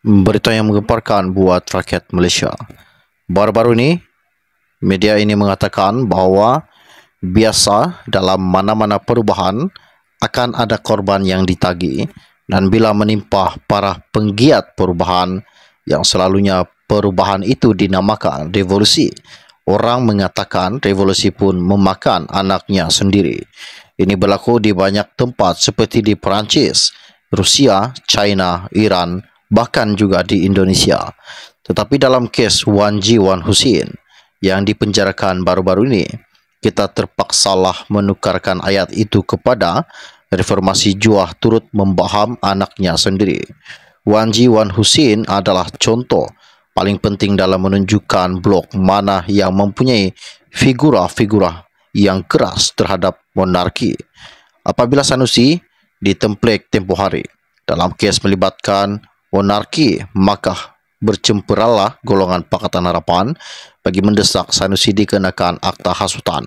Berita yang menggemparkan buat rakyat Malaysia. Baru-baru ini, media ini mengatakan bahawa biasa dalam mana-mana perubahan akan ada korban yang ditagi dan bila menimpa para penggiat perubahan yang selalunya perubahan itu dinamakan revolusi, orang mengatakan revolusi pun memakan anaknya sendiri. Ini berlaku di banyak tempat seperti di Perancis, Rusia, China, Iran, bahkan juga di Indonesia. Tetapi dalam kes Wan Ji Wan Husin yang dipenjarakan baru-baru ini, kita terpaksalah menukarkan ayat itu kepada reformasi Juah turut membaham anaknya sendiri. Wan Ji Wan Husin adalah contoh paling penting dalam menunjukkan blok mana yang mempunyai figura-figura yang keras terhadap monarki. Apabila Sanusi ditemplek tempo hari dalam kes melibatkan monarki, maka bercemperalah golongan Pakatan Harapan bagi mendesak Sanusi dikenakan akta hasutan.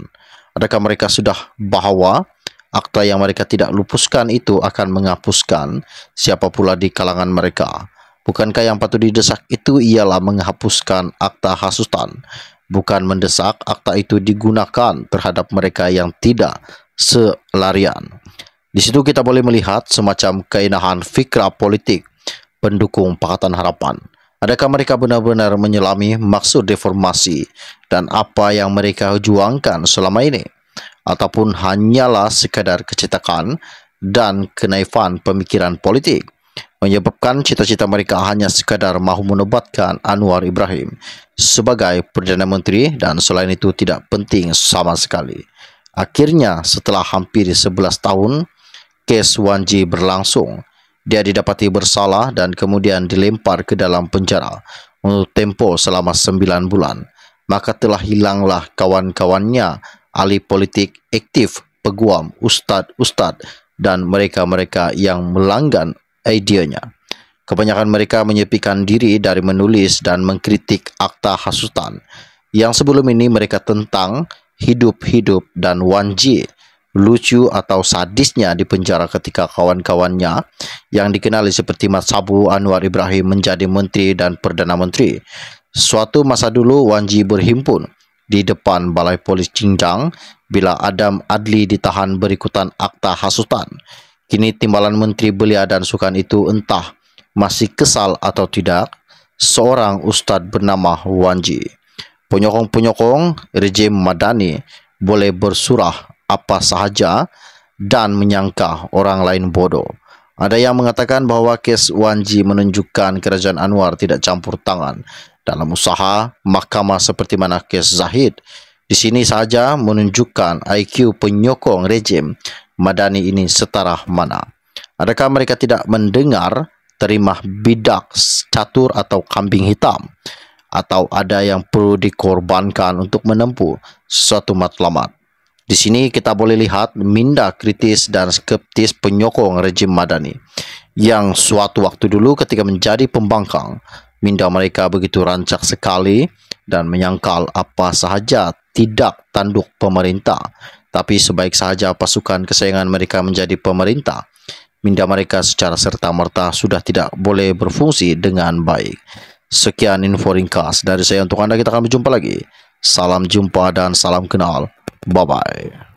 Adakah mereka sudah bahawa akta yang mereka tidak lupuskan itu akan menghapuskan siapa pula di kalangan mereka? Bukankah yang patut didesak itu ialah menghapuskan akta hasutan, bukan mendesak akta itu digunakan terhadap mereka yang tidak selarian. Di situ kita boleh melihat semacam keinahan fikra politik pendukung Pakatan Harapan. Adakah mereka benar-benar menyelami maksud deformasi dan apa yang mereka juangkan selama ini? Ataupun hanyalah sekadar kecetakan dan kenaifan pemikiran politik? menyebabkan cita-cita mereka hanya sekadar mahu menobatkan Anwar Ibrahim sebagai Perdana Menteri dan selain itu tidak penting sama sekali. Akhirnya setelah hampir 11 tahun, kes 1G berlangsung Dia didapati bersalah dan kemudian dilempar ke dalam penjara untuk tempo selama sembilan bulan. Maka telah hilanglah kawan-kawannya, ahli politik aktif, peguam, ustad-ustad dan mereka-mereka yang melanggan ideanya. Kebanyakan mereka menyepikan diri dari menulis dan mengkritik akta hasutan yang sebelum ini mereka tentang hidup-hidup dan wanjir. lucu atau sadisnya di penjara ketika kawan-kawannya yang dikenali seperti Mat Sabu Anwar Ibrahim menjadi menteri dan perdana menteri. Suatu masa dulu Wanji berhimpun di depan Balai Polis Cincang bila Adam Adli ditahan berikutan akta hasutan. Kini timbalan Menteri Belia dan Sukan itu entah masih kesal atau tidak seorang ustadz bernama Wanji. Penyokong-penyokong rejim Madani boleh bersurah apa sahaja dan menyangka orang lain bodoh. Ada yang mengatakan bahwa kes Wanji menunjukkan kerajaan Anwar tidak campur tangan dalam usaha mahkamah seperti mana kes Zahid. Di sini saja menunjukkan IQ penyokong rejim Madani ini setara mana. Adakah mereka tidak mendengar terima bidak catur atau kambing hitam? Atau ada yang perlu dikorbankan untuk menempuh suatu matlamat? Di sini kita boleh lihat minda kritis dan skeptis penyokong rejim Madani yang suatu waktu dulu ketika menjadi pembangkang, minda mereka begitu rancak sekali dan menyangkal apa sahaja tidak tanduk pemerintah. Tapi sebaik sahaja pasukan kesayangan mereka menjadi pemerintah, minda mereka secara serta-merta sudah tidak boleh berfungsi dengan baik. Sekian info ringkas dari saya untuk Anda. Kita akan berjumpa lagi. Salam jumpa dan salam kenal. Bye bye.